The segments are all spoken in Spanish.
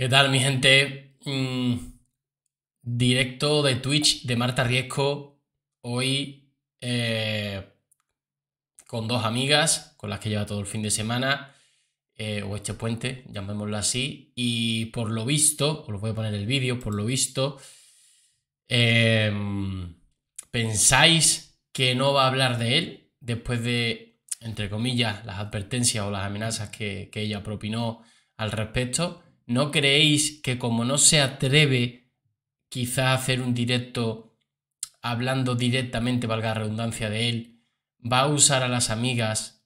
¿Qué tal, mi gente? Mm, directo de Twitch de Marta Riesco. Hoy eh, con dos amigas con las que lleva todo el fin de semana. Eh, o este puente, llamémoslo así. Y por lo visto, os lo voy a poner el vídeo, por lo visto. Eh, ¿Pensáis que no va a hablar de él después de, entre comillas, las advertencias o las amenazas que, que ella propinó al respecto? ¿No creéis que como no se atreve quizá a hacer un directo hablando directamente, valga la redundancia, de él, va a usar a las amigas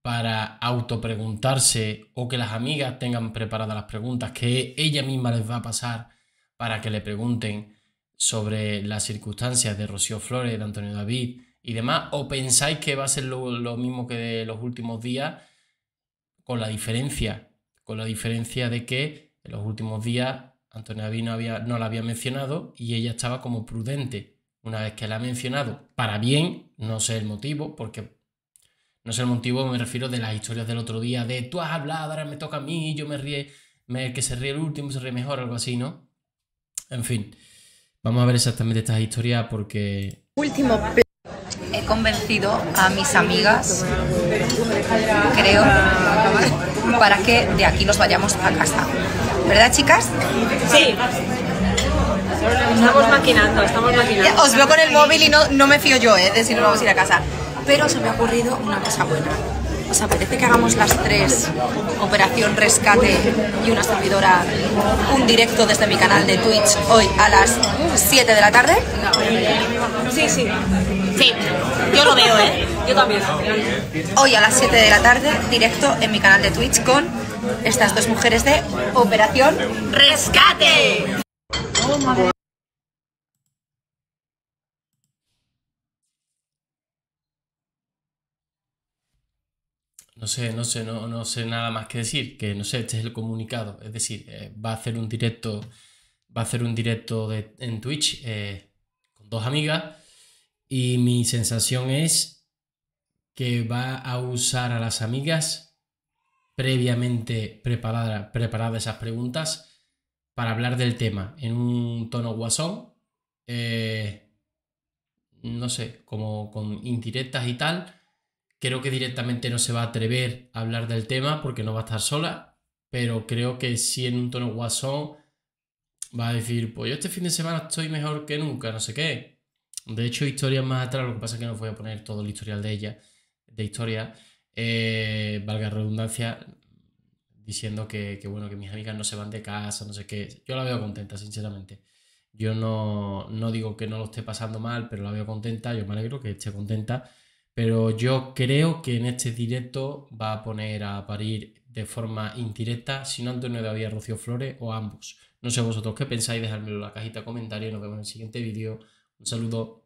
para autopreguntarse o que las amigas tengan preparadas las preguntas que ella misma les va a pasar para que le pregunten sobre las circunstancias de Rocío Flores, de Antonio David y demás? ¿O pensáis que va a ser lo, lo mismo que de los últimos días con la diferencia con la diferencia de que en los últimos días Antonia Vino había, no la había mencionado y ella estaba como prudente. Una vez que la ha mencionado, para bien, no sé el motivo, porque no sé el motivo, me refiero de las historias del otro día, de tú has hablado, ahora me toca a mí, yo me ríe, me, que se ríe el último se ríe mejor, algo así, ¿no? En fin, vamos a ver exactamente estas historias porque... Último convencido a mis amigas, creo, para que de aquí nos vayamos a casa. ¿Verdad, chicas? Sí. Estamos maquinando, estamos maquinando. Os veo con el móvil y no, no me fío yo, ¿eh? De si nos vamos a ir a casa. Pero se me ha ocurrido una cosa buena. ¿Os apetece que hagamos las tres, Operación Rescate y una servidora, un directo desde mi canal de Twitch hoy a las 7 de la tarde? Sí, sí. Sí, yo lo veo, ¿eh? Yo también. Hoy a las 7 de la tarde, directo en mi canal de Twitch con estas dos mujeres de Operación Rescate. No sé, no sé, no, no, sé nada más que decir, que no sé, este es el comunicado. Es decir, eh, va a hacer un directo, va a hacer un directo de, en Twitch eh, con dos amigas y mi sensación es que va a usar a las amigas previamente preparadas esas preguntas para hablar del tema en un tono guasón, eh, no sé, como con indirectas y tal. Creo que directamente no se va a atrever a hablar del tema porque no va a estar sola, pero creo que sí en un tono guasón va a decir, pues yo este fin de semana estoy mejor que nunca, no sé qué. De hecho, historias más atrás, lo que pasa es que no os voy a poner todo el historial de ella, de historia, eh, valga redundancia, diciendo que, bueno, que mis amigas no se van de casa, no sé qué. Yo la veo contenta, sinceramente. Yo no, digo que no lo esté pasando mal, pero la veo contenta, yo me alegro que esté contenta. Pero yo creo que en este directo va a poner a parir de forma indirecta, si no Antonio había Rocío Flores o ambos. No sé vosotros qué pensáis, dejadmelo en la cajita de comentarios. Nos vemos en el siguiente vídeo. Un saludo.